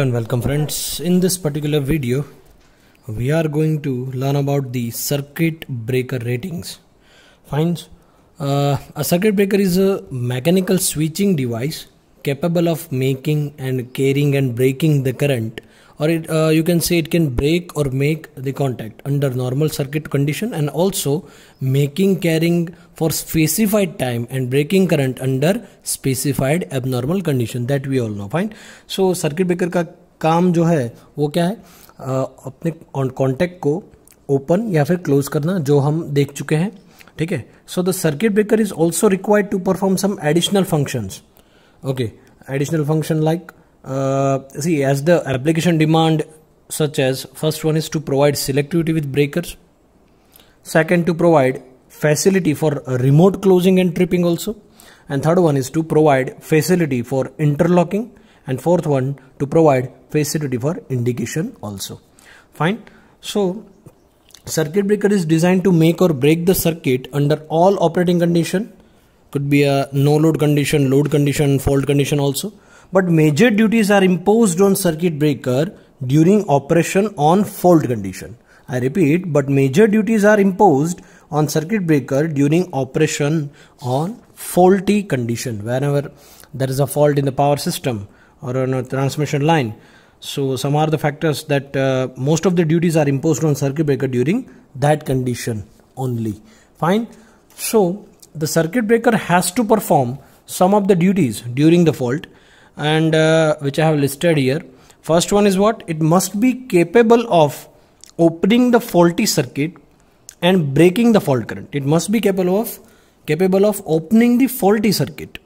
hello and welcome friends in this particular video we are going to learn about the circuit breaker ratings fine uh, a circuit breaker is a mechanical switching device capable of making and carrying and breaking the current or it, uh, you can say it can break or make the contact under normal circuit condition and also making carrying for specified time and breaking current under specified abnormal condition that we all know fine so circuit breaker का काम जो है वो क्या है uh, अपने contact को open या फिर क्लोज करना जो हम देख चुके हैं ठीक है so the circuit breaker is also required to perform some additional functions okay additional function like Uh, see, as the application demand, such as first one is to provide selectivity with breakers, second, to provide facility for remote closing and tripping also, and third one is to provide facility for interlocking, and fourth one to provide facility for indication also. Fine. So, circuit breaker is designed to make or break the circuit under all operating condition could be a no load condition load condition fault condition also but major duties are imposed on circuit breaker during operation on fault condition. I repeat, but major duties are imposed on circuit breaker during operation on faulty condition. Whenever there is a fault in the power system or on a transmission line, so some are the factors that uh, most of the duties are imposed on circuit breaker during that condition only. Fine. So the circuit breaker has to perform some of the duties during the fault and uh, which I have listed here. First one is what? It must be capable of opening the faulty circuit and breaking the fault current. It must be capable of capable of opening the faulty circuit.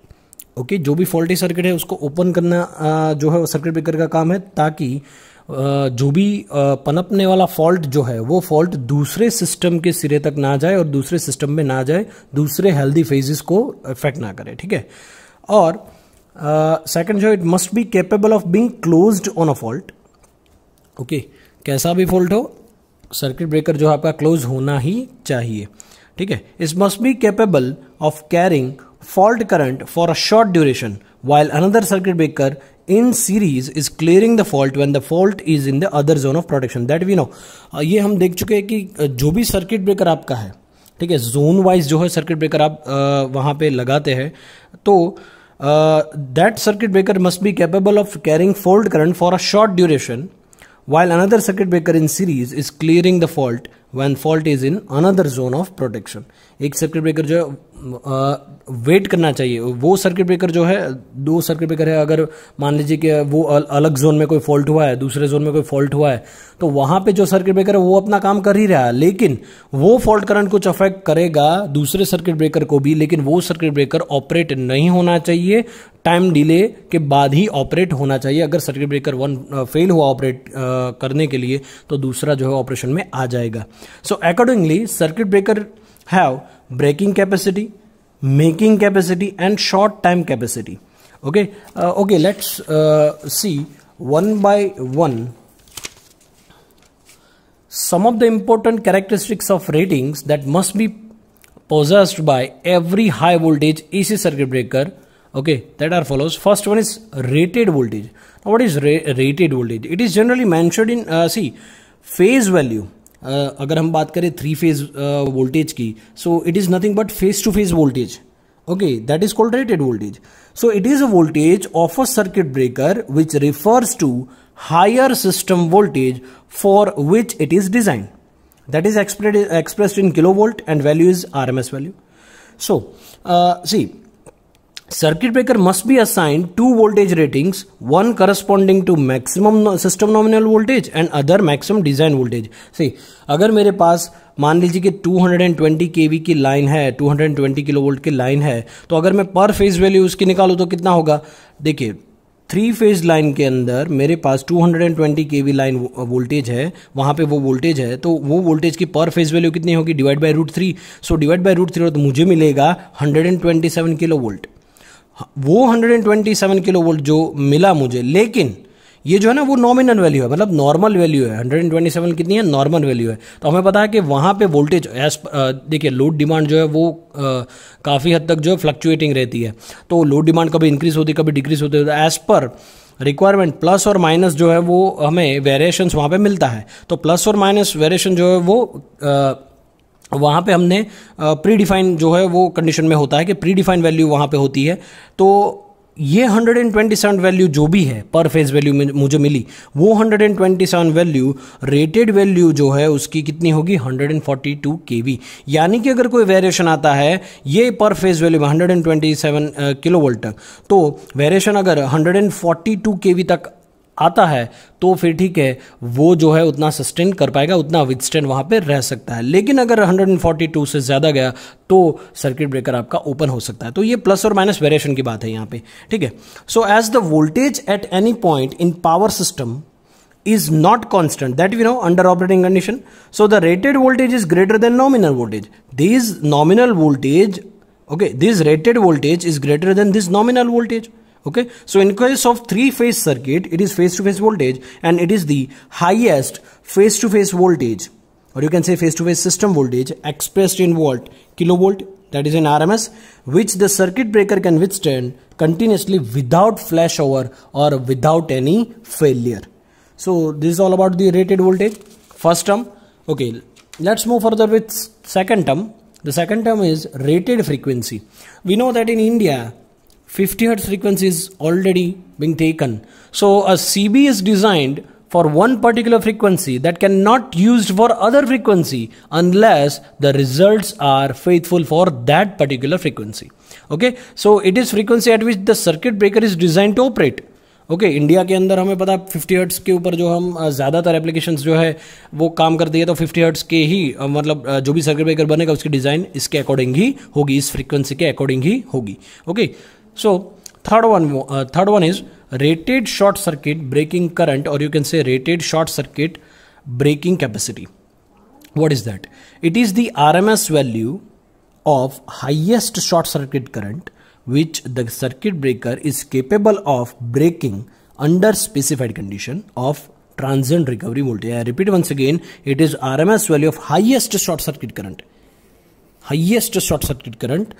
Okay okay, जो भी faulty circuit है उसको open करना जो है circuit breaker का काम है ताकि जो भी पनपने वाला फॉल्ट जो है वो फॉल्ट दूसरे सिस्टम के सिरे तक ना जाए और दूसरे सिस्टम में ना जाए दूसरे हेल्दी फेजेस को इफेक्ट ना करे ठीक है और सेकंड uh, जो it must be capable of being closed on a fault okay कैसा भी फॉल्ट हो सर्किट ब्रेकर जो आपका क्लोज होना ही चाहिए ठीक है it must be capable of carrying fault current for a short duration while another circuit breaker in series is clearing the fault when the fault is in the other zone of protection that we know ये हम देख चुके हैं कि uh, जो भी circuit breaker आपका है ठीक है जोन वाइज जो है सर्किट ब्रेकर आप uh, वहां पे लगाते हैं तो uh, that circuit breaker must be capable of carrying fault current for a short duration while another circuit breaker in series is clearing the fault when fault is in another zone of protection circuit breaker wait करना चाहिए वो circuit breaker जो है दो circuit breaker है अगर मान लीजिए कि वो अलग जोन में कोई फॉल्ट हुआ है दूसरे जोन में कोई फॉल्ट हुआ है तो वहां पे जो सर्किट ब्रेकर है वो अपना काम कर ही रहा है लेकिन वो फॉल्ट करंट कुछ अफेक्ट करेगा दूसरे सर्किट ब्रेकर को भी लेकिन वो सर्किट ब्रेकर ऑपरेट नहीं होना चाहिए टाइम डिले के बाद ही ऑपरेट होना चाहिए अगर सर्किट ब्रेकर वन फेल हुआ ऑपरेट करने के लिए तो दूसरा जो है ऑपरेशन में आ जाएगा so accordingly circuit breaker have Breaking capacity making capacity and short time capacity okay uh, okay let's uh, see one by one some of the important characteristics of ratings that must be possessed by every high voltage AC circuit breaker okay that are follows first one is rated voltage now what is ra rated voltage it is generally mentioned in uh, see phase value अगर हम बात करें three phase voltage की so it is nothing but phase to phase voltage okay that is called rated voltage so it is a voltage of a circuit breaker which refers to higher system voltage for which it is design that is expressed in kilo volt and value is R M S value so see circuit breaker must be assigned two voltage ratings one corresponding to maximum system nominal voltage and other maximum design voltage see अगर मेरे पास मान लीजिए कि 220 kV की line है 220 kilovolt की line है तो अगर मैं पर फेज वैल्यू उसकी निकालू तो कितना होगा देखिए थ्री फेज लाइन के अंदर मेरे पास 220 के वी लाइन वोल्टेज है वहाँ पे वो वोल्टेज है तो वो वोल्टेज की पर फेज वैल्यू कितनी होगी divide by root three so divide by root three तो मुझे मिलेगा 127 किलो वोल्ट वो 127 किलो वोल्ट जो मिला मुझे लेकिन ये जो है ना वो नॉमिनल वैल्यू है मतलब नॉर्मल वैल्यू है 127 कितनी है नॉर्मल वैल्यू है तो हमें पता है कि वहाँ पे वोल्टेज एज देखिए लोड डिमांड जो है वो काफ़ी हद तक जो है फ्लक्चुएटिंग रहती है तो लोड डिमांड कभी इंक्रीज होती है कभी डिक्रीज होती है एज पर रिक्वायरमेंट प्लस और माइनस जो है वो हमें वेरिएशंस वहाँ पे मिलता है तो प्लस और माइनस वेरिएशन जो है वो आ, वहाँ पे हमने प्री डिफाइन जो है वो कंडीशन में होता है कि प्री डिफाइन वैल्यू वहाँ पे होती है तो ये 127 वैल्यू जो भी है पर फेज वैल्यू में मुझे मिली वो 127 वैल्यू रेटेड वैल्यू जो है उसकी कितनी होगी 142 केवी यानी कि अगर कोई वेरिएशन आता है ये पर फेज वैल्यू में 127 किलो वोल्ट तक तो वेरिएशन अगर 142 केवी तक आता है तो फिर ठीक है वो जो है उतना सस्टेन कर पाएगा उतना विदस्टेंड वहां पे रह सकता है लेकिन अगर 142 से ज्यादा गया तो सर्किट ब्रेकर आपका ओपन हो सकता है तो ये प्लस और माइनस वेरिएशन की बात है यहां पे ठीक है so as the voltage at any point in power system is not constant that we know under operating condition so the rated voltage is greater than nominal voltage these nominal voltage okay this rated voltage is greater than this nominal voltage okay so in case of three phase circuit it is phase to phase voltage and it is the highest phase to phase voltage or you can say phase to phase system voltage expressed in volt kilovolt that is in rms which the circuit breaker can withstand continuously without flashover or without any failure so this is all about the rated voltage first term okay let's move further with second term the second term is rated frequency we know that in india 50 hertz frequency is already being taken so a cb is designed for one particular frequency that cannot used for other frequency unless the results are faithful for that particular frequency okay so it is frequency at which the circuit breaker is designed to operate okay okay, India के अंदर हमें पता 50 hertz के ऊपर जो हम ज़्यादातर applications जो है वो काम करती है तो 50 हर्ट्स के ही मतलब जो भी सर्किट ब्रेकर बनेगा उसकी डिज़ाइन इसके अकॉर्डिंग ही होगी इस फ्रीक्वेंसी के अकॉर्डिंग ही होगी okay okay? So third one, uh, third one is rated short circuit breaking current, or you can say rated short circuit breaking capacity. What is that? It is the RMS value of highest short circuit current which the circuit breaker is capable of breaking under specified condition of transient recovery voltage. I repeat once again, it is RMS value of highest short circuit current highest short circuit current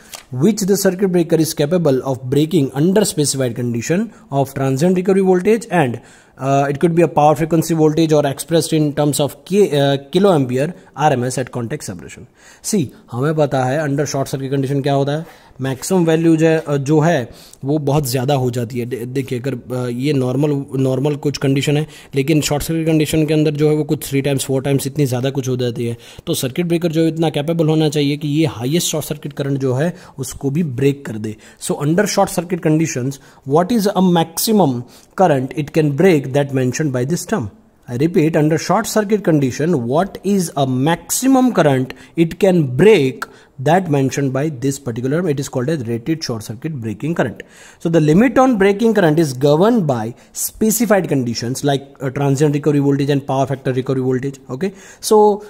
which the circuit breaker is capable of breaking under specified condition of transient recovery voltage and Uh, it could be a power frequency voltage or expressed in terms of k, uh, kilo ampere RMS at contact separation. See, हमें पता है under short circuit condition क्या होता है maximum value जो uh, जो है वो बहुत ज़्यादा हो जाती है देखिए अगर uh, ये नॉर्मल नॉर्मल कुछ कंडीशन है लेकिन शॉर्ट सर्किट कंडीशन के अंदर जो है वो कुछ थ्री टाइम्स फोर टाइम्स इतनी ज़्यादा कुछ हो जाती है तो सर्किट ब्रेकर जो इतना कैपेबल होना चाहिए कि ये highest शॉर्ट सर्किट करंट जो है उसको भी ब्रेक कर दे so under short circuit condition what is a maximum current it can break that mentioned by this term. I repeat, under short circuit condition, what is a maximum current it can break that mentioned by this particular It is called as rated short circuit breaking current. So the limit on breaking current is governed by specified conditions like uh, transient recovery voltage and power factor recovery voltage. Okay. So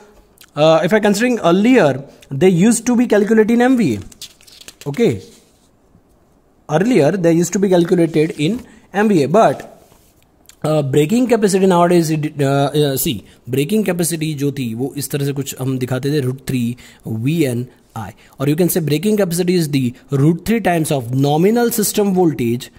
uh, if I considering earlier, they used to be calculated in MVA. Okay. Earlier, they used to be calculated in MVA, but breaking capacity now days see breaking capacity जो थी वो इस तरह से कुछ हम दिखाते थे root three V N I और you can say breaking capacity is the root three times of nominal system voltage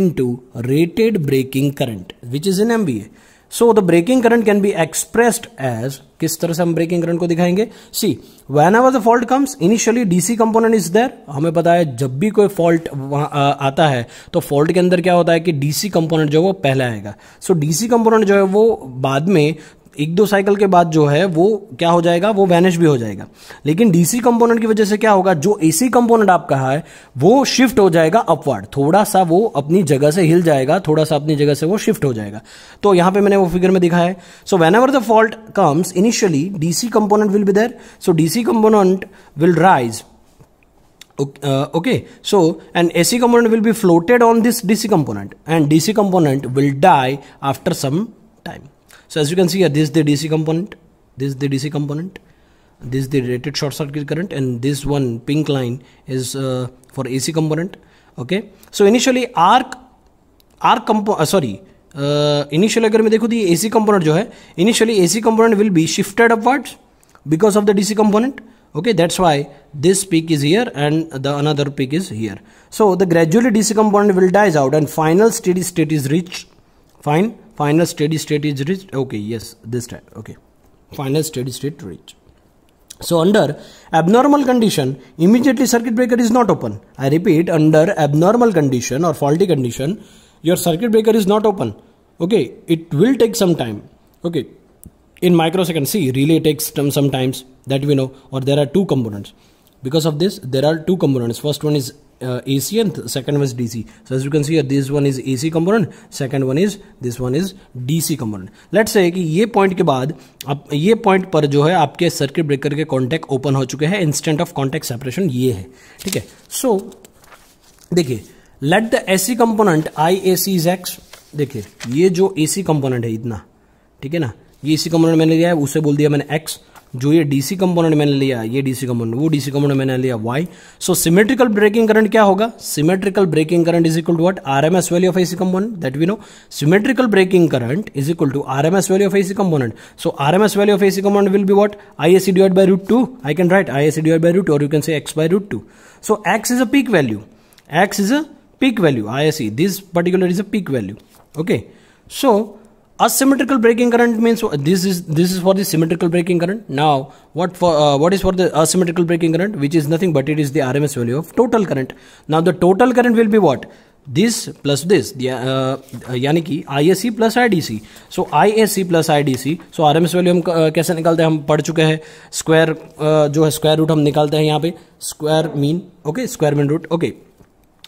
in to rated breaking current which is in M V A so the breaking current can be expressed as किस तरह से हम breaking current को दिखाएंगे see when ever the fault comes initially DC component is there हमें पता है जब भी कोई फॉल्ट आता है तो फॉल्ट के अंदर क्या होता है कि डीसी कंपोनेंट जो है वो पहले आएगा सो डीसी कंपोनेंट जो है वो बाद में एक दो साइकिल के बाद जो है वो क्या हो जाएगा वो वैनिश भी हो जाएगा लेकिन डीसी कंपोनेंट की वजह से क्या होगा जो एसी कंपोनेंट आप कहा है वो शिफ्ट हो जाएगा अपवर्ड थोड़ा सा वो अपनी जगह से हिल जाएगा थोड़ा सा अपनी जगह से वो शिफ्ट हो जाएगा तो यहां पे मैंने वो फिगर में दिखा है so when ever the fault comes initially DC component will be there so DC component will rise okay so an ac component will be floated on this DC component and DC component will die after some time so as you can see here this is the dc component this is the dc component this is the rated short circuit current and this one pink line is uh, for ac component okay so initially arc arc uh, sorry initial uh, अगर मैं देखूँ तो ये AC component जो है initially component component will be shifted upwards because of the DC okay that's why this peak is here and the another peak is here so the gradually dc component will dies out and final steady state is reached fine final steady state is reached okay yes this time okay final steady state reach. so under abnormal condition, immediately circuit breaker is not open. I repeat, under abnormal condition or faulty condition, your circuit breaker is not open. Okay, it will take some time. Okay, in microseconds, see, relay takes some sometimes, that we know, or there are two components. Because of this, there are two components. First one is uh, AC and second one is DC. So as you can see here, this one is AC component, second one is this one is DC component. Let's say कि ये point के बाद अब ये point पर जो है आपके सर्किट ब्रेकर के कॉन्टैक्ट ओपन हो चुके हैं इंस्टेंट ऑफ कॉन्टैक्ट सेपरेशन ये है ठीक है सो देखिए let the AC component I A C is X देखिए ये जो एसी कंपोनेंट है इतना ठीक है ना ये एसी कंपोनेंट मैंने दिया है उसे बोल दिया मैंने एक्स जो ये डीसी कंपोनेंट मैंने लिया ये डीसी कंपोनेंट वो डीसी कंपोनेंट मैंने लिया Y so symmetrical breaking current क्या होगा symmetrical breaking current is equal to what R M S value of AC component that we know symmetrical breaking current is equal to R M S value of AC component so R M S value of AC component will be what I C divide by root two I can write I AC divide by root और you can say X by root two so X is a peak value X is a I S C this particular is a peak value okay so asymmetrical breaking current means this is this is for the symmetrical breaking current now what for uh, what is for the asymmetrical breaking current which is nothing but it is the rms value of total current now the total current will be what this plus this the uh, I S C plus I D C so I S C plus I D C so R M S value हम कैसे निकालते हैं हम पढ़ चुके हैं square जो है स्क्वायर रूट हम निकालते हैं यहाँ पे स्क्वायर मीन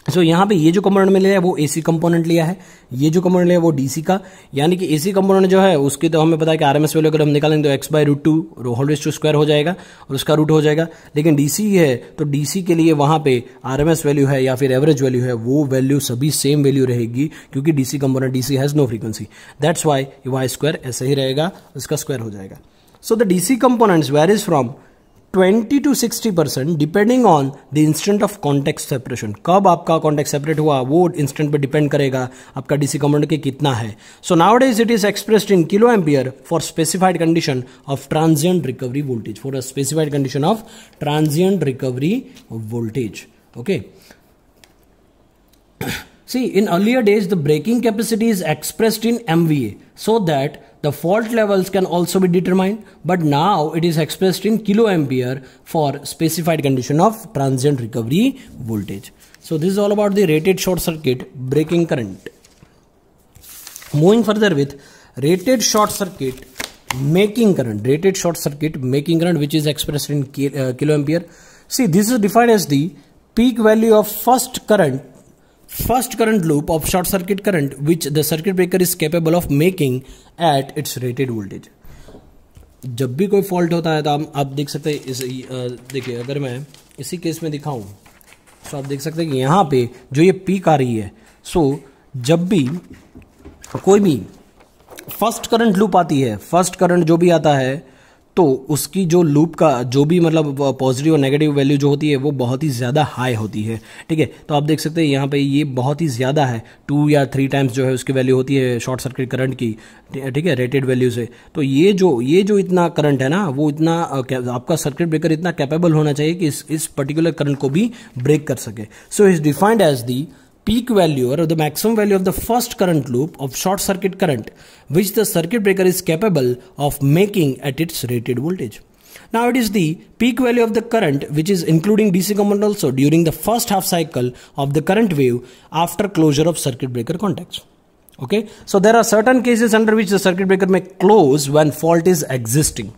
सो so, यहाँ पे ये जो कंपोनेंट में लिया है वो एसी कंपोनेंट लिया है ये जो कंपोनेंट लिया है वो डीसी का यानी कि एसी कंपोनेंट जो है उसकी तो हमें पता है कि आरएमएस वैल्यू अगर हम निकालेंगे तो X by root two always two square हो जाएगा और उसका रूट हो जाएगा लेकिन डीसी है तो डीसी के लिए आर पे आरएमएस वैल्यू है या फिर एवरेज वैल्यू है वो वैल्यू सभी सेम वैल्यू रहेगी क्योंकि DC component DC has no frequency that's why Y square ऐसे ही रहेगा उसका स्क्वायर हो जाएगा so the DC components where is from twenty to sixty percent depending on the instant of contact separation कब आपका कॉन्टेक्ट सेपरेट हुआ वो इंस्टेंट पे डिपेंड करेगा आपका डीसी कमांड के कितना है so nowadays it is expressed in kilo ampere for specified condition of transient recovery voltage for a specified condition of transient recovery voltage okay see in earlier days the breaking capacity is expressed in M V A so that The fault levels can also be determined, but now it is expressed in kiloampere for specified condition of transient recovery voltage. So this is all about the rated short circuit breaking current. Moving further with rated short circuit making current, rated short circuit making current which is expressed in uh, kiloampere. See this is defined as the peak value of first current first current loop of short circuit current which the circuit breaker is capable of making at its rated voltage जब भी कोई fault होता है तो हम आप देख सकते हैं इस देखिए अगर मैं इसी केस में दिखाऊं तो आप देख सकते हैं कि यहां पे जो ये पीक आ रही है सो जब भी कोई भी फर्स्ट करंट लूप आती है फर्स्ट करंट जो भी आता है तो उसकी जो लूप का जो भी मतलब पॉजिटिव और नेगेटिव वैल्यू जो होती है वो बहुत ही ज़्यादा हाई होती है ठीक है तो आप देख सकते हैं यहाँ पे ये बहुत ही ज़्यादा है टू या थ्री टाइम्स जो है उसकी वैल्यू होती है शॉर्ट सर्किट करंट की ठीक है रेटेड वैल्यू से तो ये जो ये जो इतना करंट है ना वो इतना आपका सर्किट ब्रेकर इतना कैपेबल होना चाहिए कि इस इस पर्टिकुलर करंट को भी ब्रेक कर सके so is defined as the peak value or the maximum value of the first current loop of short circuit current which the circuit breaker is capable of making at its rated voltage. Now it is the peak value of the current which is including DC component also during the first half cycle of the current wave after closure of circuit breaker contacts. Okay, so there are certain cases under which the circuit breaker may close when fault is existing.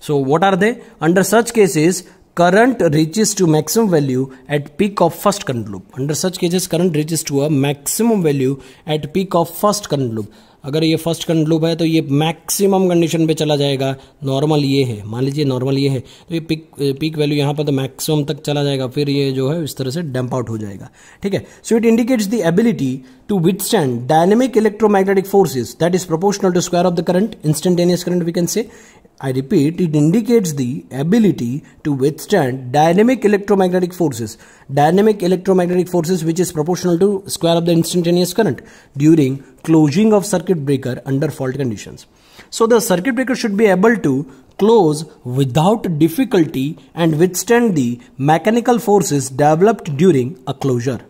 So what are they? Under such cases, current reaches to maximum value at peak of first current loop. Under such cases, current reaches to a maximum value at peak of first current loop. अगर ये first current loop है तो ये maximum condition पे चला जाएगा normal ये है मान लीजिए नॉर्मल ये है तो ये पीक पीक वैल्यू यहाँ पर तो मैक्सिमम तक चला जाएगा फिर ये जो है इस तरह से डंप आउट हो जाएगा ठीक है so it indicates the ability to withstand dynamic electromagnetic forces that is proportional to square of the current instantaneous current we can say I repeat, it indicates the ability to withstand dynamic electromagnetic forces. Dynamic electromagnetic forces which is proportional to square of the instantaneous current during closing of circuit breaker under fault conditions. So the circuit breaker should be able to close without difficulty and withstand the mechanical forces developed during a closure.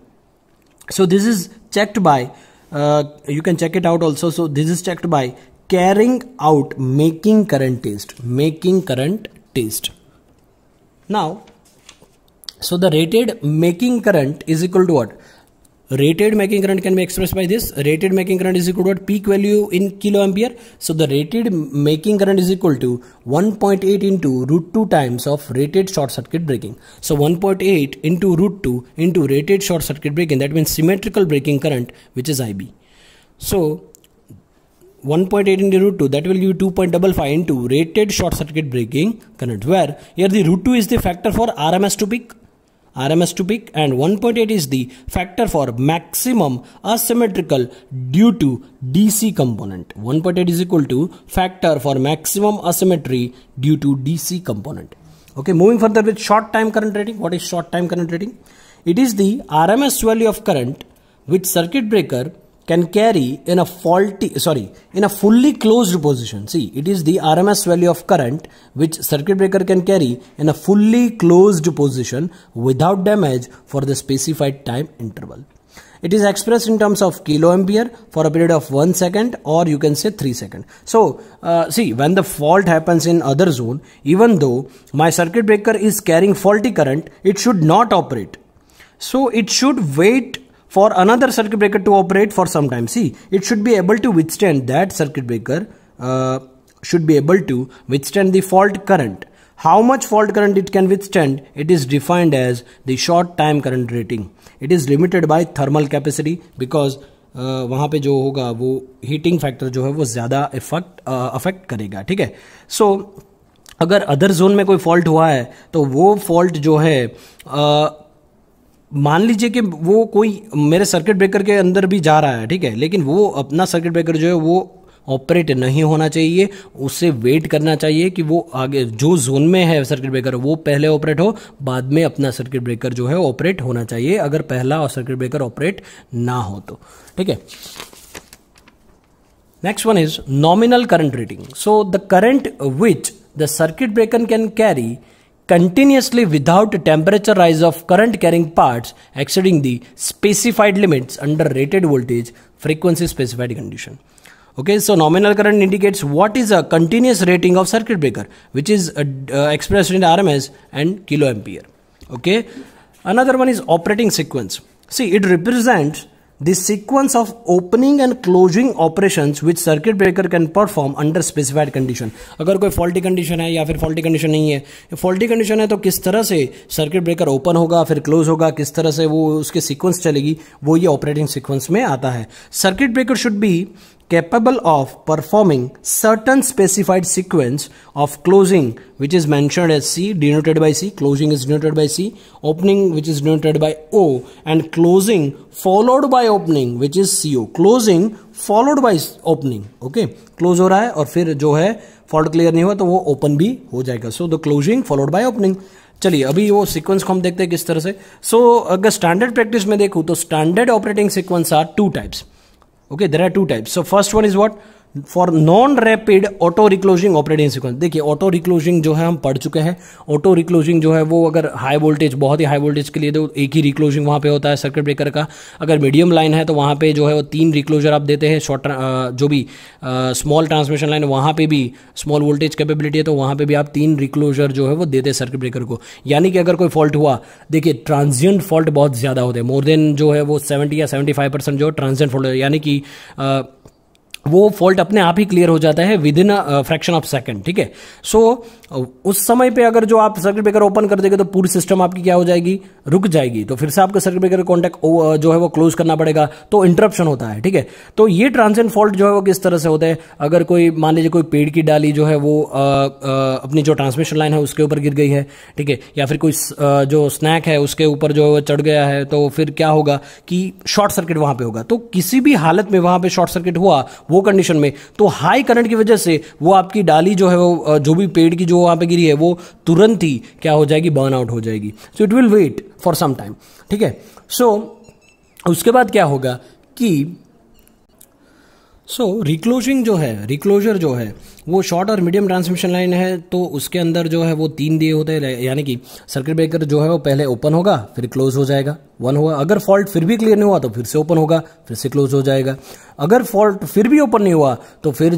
So this is checked by uh, you can check it out also. So this is checked by carrying out making current test making current test now so the rated making current is equal to what rated making current can be expressed by this rated making current is equal to what peak value in kiloampere so the rated making current is equal to 1.8 into root 2 times of rated short circuit breaking so 1.8 into root 2 into rated short circuit breaking that means symmetrical breaking current which is ib so 1.8 into root 2 that will give you 2.55 into rated short circuit breaking current where here the root 2 is the factor for RMS to peak RMS to peak and 1.8 is the factor for maximum asymmetrical due to DC component. 1.8 is equal to factor for maximum asymmetry due to DC component. Okay, moving further with short time current rating. What is short time current rating? It is the RMS value of current which circuit breaker can carry in a faulty sorry in a fully closed position see it is the rms value of current which circuit breaker can carry in a fully closed position without damage for the specified time interval it is expressed in terms of kiloampere for a period of 1 second or you can say 3 second so uh, see when the fault happens in other zone even though my circuit breaker is carrying faulty current it should not operate so it should wait for another circuit breaker to operate for some time. See, it should be able to withstand that circuit breaker uh, should be able to withstand the fault current. How much fault current it can withstand, it is defined as the short time current rating. It is limited by thermal capacity because Uh, वहाँ पे जो होगा वो heating factor जो है वो ज़्यादा effect affect करेगा ठीक है सो अगर अदर जोन में कोई फॉल्ट हुआ है तो वो फॉल्ट जो है uh, मान लीजिए कि वो कोई मेरे सर्किट ब्रेकर के अंदर भी जा रहा है ठीक है लेकिन वो अपना सर्किट ब्रेकर जो है वो ऑपरेट नहीं होना चाहिए उससे वेट करना चाहिए कि वो आगे जो जोन में है सर्किट ब्रेकर वो पहले ऑपरेट हो बाद में अपना सर्किट ब्रेकर जो है ऑपरेट होना चाहिए अगर पहला और सर्किट ब्रेकर ऑपरेट ना हो तो ठीक है next one is nominal current rating so the current which the circuit breaker can carry continuously without temperature rise of current carrying parts exceeding the specified limits under rated voltage frequency specified condition. Okay, so nominal current indicates what is a continuous rating of circuit breaker, which is uh, uh, expressed in RMS and kiloampere. Okay, another one is operating sequence. See, it represents The sequence of opening and closing operation which circuit breaker can perform under specified condition अगर कोई faulty condition है या फिर faulty condition नहीं है faulty condition है तो किस तरह से सर्किट ब्रेकर ओपन होगा फिर क्लोज होगा किस तरह से वो उसके सीक्वेंस चलेगी वो ये ऑपरेटिंग सीक्वेंस में आता है circuit breaker should be capable of performing certain specified sequence of closing which is mentioned as C denoted by C closing is denoted by C opening which is denoted by O and closing followed by opening which is CO closing followed by opening okay close हो रहा है और फिर जो है fault clear नहीं हुआ तो वो ओपन भी हो जाएगा so the closing followed by opening चलिए अभी वो सीक्वेंस को हम देखते हैं किस तरह से सो so, अगर स्टैंडर्ड प्रैक्टिस में देखूँ तो standard operating sequence are two types okay there are two types so first one is what for non rapid auto reclosing operating sequence देखिए ऑटो रिक्लोजिंग जो है हम पढ़ चुके हैं ऑटो रिक्लोजिंग जो है वो अगर हाई वोल्टेज बहुत ही हाई वोल्टेज के लिए तो एक ही रिक्लोजिंग वहाँ पे होता है सर्किट ब्रेकर का अगर मीडियम लाइन है तो वहाँ पे जो है वो तीन रिक्लोजर आप देते हैं शॉर्ट जो भी स्मॉल ट्रांसमिशन लाइन वहाँ पर भी स्मॉल वोल्टेज कैपेबिलिटी है तो वहाँ पर भी आप तीन रिक्लोजर जो है वो देते हैं सर्किट ब्रेकर को यानी कि अगर कोई फॉल्ट हुआ देखिए ट्रांजियंट फॉल्ट बहुत ज़्यादा होते हैं मोर देन जो है वो सेवेंटी या सेवेंटी फाइव परसेंट जो है ट्रांजियंट फॉल्ट यानी कि वो फॉल्ट अपने आप ही क्लियर हो जाता है within fraction of second ठीक है सो uh, उस समय पे अगर जो आप सर्किट ब्रेकर ओपन कर देंगे तो पूरी सिस्टम आपकी क्या हो जाएगी रुक जाएगी तो फिर से आपको सर्किट ब्रेकर कॉन्टैक्ट जो है वो क्लोज करना पड़ेगा तो इंटरप्शन होता है ठीक है तो ये ट्रांसेंट फॉल्ट जो है वो किस तरह से होता है अगर कोई मान लीजिए कोई पेड़ की डाली जो है वो आ, uh, आ, uh, अपनी जो ट्रांसमिशन लाइन है उसके ऊपर गिर गई है ठीक है या फिर कोई जो स्नैक है उसके ऊपर जो है वो चढ़ गया है तो फिर क्या होगा कि शॉर्ट सर्किट वहां पर होगा तो किसी भी हालत में वहां पर शॉर्ट सर्किट हुआ वो कंडीशन में तो हाई करंट की वजह से वो आपकी डाली जो है वो जो भी पेड़ की जो वहाँ पे गिरी है वो तुरंत ही क्या हो जाएगी बर्न आउट हो जाएगी so it will wait for some time ठीक है सो उसके बाद क्या होगा कि सो so, रिक्लोजिंग जो है रिक्लोजर जो है वो शॉर्ट और मीडियम ट्रांसमिशन लाइन है तो उसके अंदर जो है वो तीन दिए होते हैं यानी कि सर्किट ब्रेकर जो है वो पहले ओपन होगा फिर क्लोज हो जाएगा वन हुआ अगर फॉल्ट फिर भी क्लियर नहीं हुआ तो फिर से ओपन होगा फिर से क्लोज हो जाएगा अगर फॉल्ट फिर भी ओपन नहीं हुआ तो फिर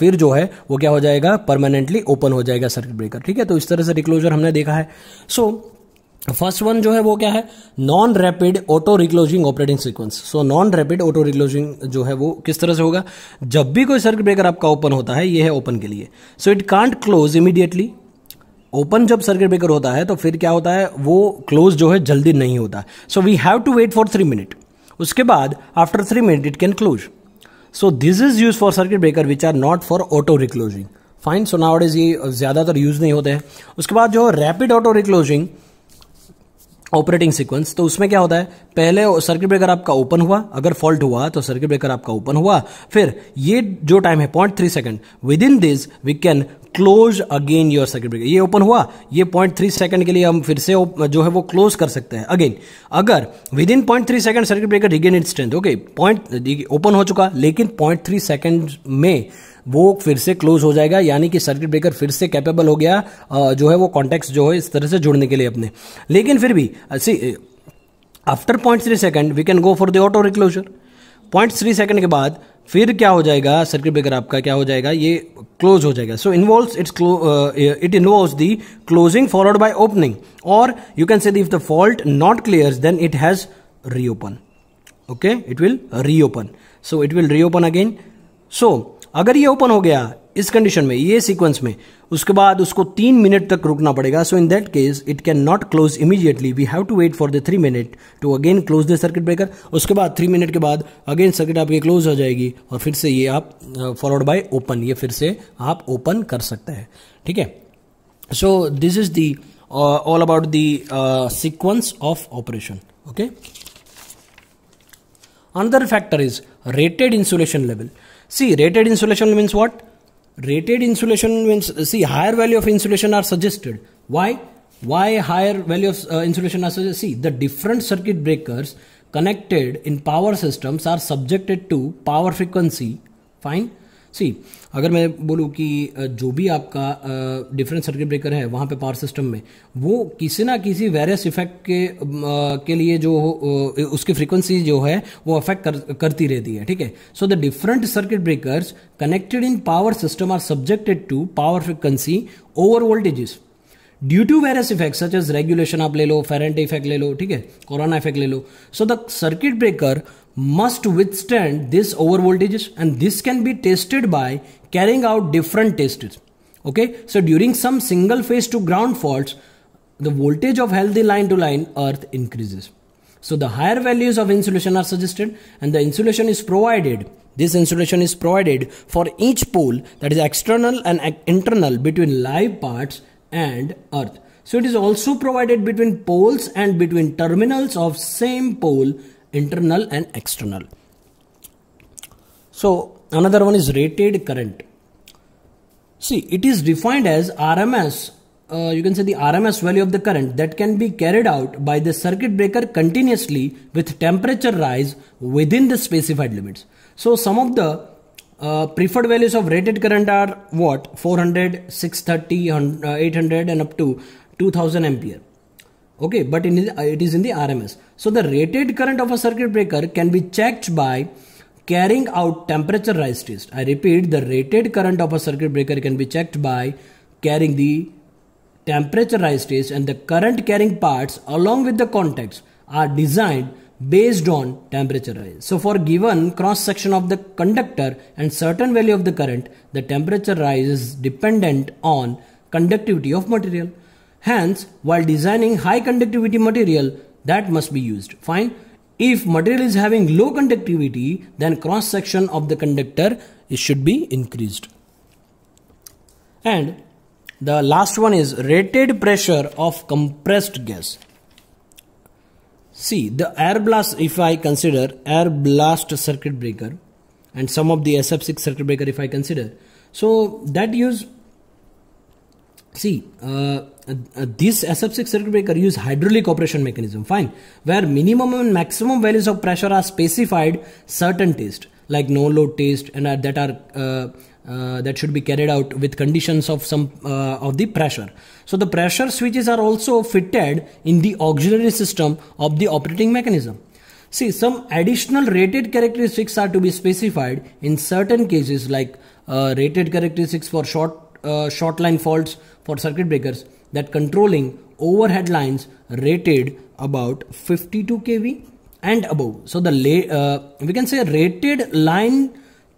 फिर जो है वो क्या हो जाएगा परमानेंटली ओपन हो जाएगा सर्किट ब्रेकर ठीक है तो इस तरह से डिक्लोजर हमने देखा है सो so, फर्स्ट वन जो है वो क्या है non rapid auto reclosing operating sequence so non rapid auto reclosing जो है वो किस तरह से होगा जब भी कोई सर्किट ब्रेकर आपका ओपन होता है ये है ओपन के लिए so it can't close immediately open जब सर्किट ब्रेकर होता है तो फिर क्या होता है वो क्लोज जो है जल्दी नहीं होता so we have to wait for three minute उसके बाद after three minute it can close so this is use for circuit breaker which are not for auto reclosing fine so is ये ज़्यादातर use नहीं होते हैं उसके बाद जो है rapid auto reclosing operating sequence तो उसमें क्या होता है पहले सर्किट ब्रेकर आपका ओपन हुआ अगर फॉल्ट हुआ तो सर्किट ब्रेकर आपका ओपन हुआ फिर ये जो टाइम है point three second within this we can close again your circuit breaker ये ओपन हुआ ये पॉइंट थ्री सेकेंड के लिए हम फिर से जो है वो क्लोज कर सकते हैं अगेन अगर within point three second circuit breaker regain it strength okay point open हो चुका लेकिन पॉइंट थ्री सेकेंड में वो फिर से क्लोज हो जाएगा यानी कि सर्किट ब्रेकर फिर से कैपेबल हो गया जो है वो कॉन्टेक्ट जो है इस तरह से जुड़ने के लिए अपने लेकिन फिर भी see after point three second we can go for the auto reclosure point three second के बाद फिर क्या हो जाएगा सर्किट ब्रेकर आपका क्या हो जाएगा ये क्लोज हो जाएगा so involve its it involve the closing followed by opening और you can say if the fault not clear then it has reopen okay it will reopen so it will reopen again so अगर ये open हो गया इस condition में ये sequence में उसके बाद उसको तीन मिनट तक रुकना पड़ेगा so in that case it can not close immediately we have to wait for the three minute to again close the circuit breaker उसके बाद थ्री मिनट के बाद अगेन सर्किट आपकी क्लोज हो जाएगी और फिर से ये आप फॉलोड बाय ओपन ये फिर से आप ओपन कर सकते हैं ठीक है so this is the all about the sequence of operation okay another factor is rated insulation level See, rated insulation means what? Rated insulation means, see, higher value of insulation are suggested. Why? Why higher value of uh, insulation are suggested? See, the different circuit breakers connected in power systems are subjected to power frequency. Fine. See, अगर मैं बोलूँ कि जो भी आपका different circuit breaker है वहाँ पे पावर सिस्टम में वो किसी ना किसी वेरियस इफेक्ट के आ, के लिए जो उसकी फ्रीक्वेंसी जो है वो अफेक्ट कर, करती रहती है ठीक है so the different circuit breakers connected in power system are subjected to power frequency over voltages Due to various effects such as regulation, आप ले लो फेरेंट इफेक्ट ले लो ठीक है कोरोना इफेक्ट ले लो so the circuit breaker must withstand this over voltages and this can be tested by carrying out different tests okay so during some single phase to ground faults the voltage of healthy line to line earth increases so the higher values of insulation are suggested and the insulation is provided this insulation is provided for each pole that is external and internal between live parts and earth. So it is also provided between poles and between terminals of same pole, internal and external. So another one is rated current. See, it is defined as RMS. Uh, you can say the RMS value of the current that can be carried out by the circuit breaker continuously with temperature rise within the specified limits. So some of the uh, preferred values of rated current are what? 400, 630, uh, 800 and up to 2000 ampere. Okay, but uh, it is in the RMS. So the rated current of a circuit breaker can be checked by carrying out temperature rise test. I repeat, the rated current of a circuit breaker can be checked by carrying the temperature rise test and the current carrying parts along with the contacts are designed based on temperature rise. So for given cross section of the conductor and certain value of the current, the temperature rise is dependent on conductivity of material. Hence, while designing high conductivity material, that must be used. Fine. If material is having low conductivity, then cross section of the conductor it should be increased. And the last one is rated pressure of compressed gas. See the air blast if I consider air blast circuit breaker and some of the SF6 circuit breaker if I consider. So that use see uh, uh, this SF6 circuit breaker use hydraulic operation mechanism fine where minimum and maximum values of pressure are specified certain test like no load test and that are uh, uh, that should be carried out with conditions of some uh, of the pressure so the pressure switches are also fitted in the auxiliary system of the operating mechanism see some additional rated characteristics are to be specified in certain cases like uh, rated characteristics for short uh, short line faults for circuit breakers that controlling overhead lines rated about 52 kV and above so the lay, uh, we can say rated line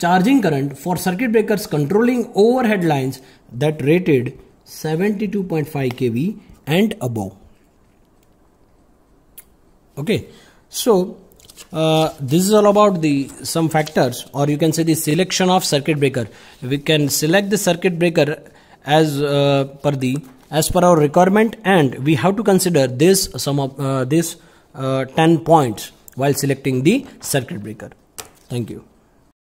charging current for circuit breakers controlling overhead lines that rated 72.5 kV and above. Okay, so uh, this is all about the some factors or you can say the selection of circuit breaker. We can select the circuit breaker as uh, per the as per our requirement and we have to consider this some of uh, this uh, 10 points while selecting the circuit breaker. Thank you.